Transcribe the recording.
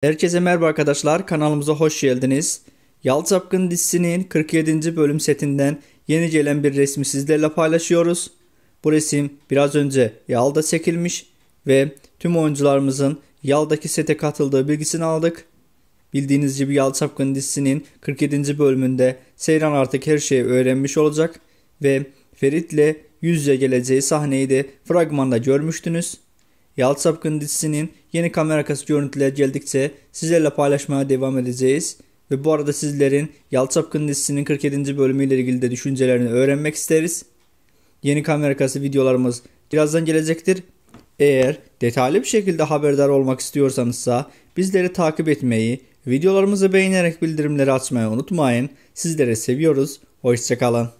Herkese merhaba arkadaşlar kanalımıza hoş geldiniz. Yal dizisinin 47. bölüm setinden yeni gelen bir resmi sizlerle paylaşıyoruz. Bu resim biraz önce Yal'da çekilmiş ve tüm oyuncularımızın Yal'daki sete katıldığı bilgisini aldık. Bildiğiniz gibi Yal dizisinin 47. bölümünde Seyran artık her şeyi öğrenmiş olacak ve Ferit'le yüz yüze geleceği sahneyi de fragmanda görmüştünüz. Yahut Sapkın dizisinin yeni kamera arkası görüntüleri geldikçe sizlerle paylaşmaya devam edeceğiz. Ve bu arada sizlerin Yalçı Sapkın dizisinin 47. bölümüyle ilgili de düşüncelerini öğrenmek isteriz. Yeni kamera arkası videolarımız birazdan gelecektir. Eğer detaylı bir şekilde haberdar olmak istiyorsanızsa bizleri takip etmeyi, videolarımızı beğenerek bildirimleri açmayı unutmayın. Sizlere seviyoruz. Hoşçakalın.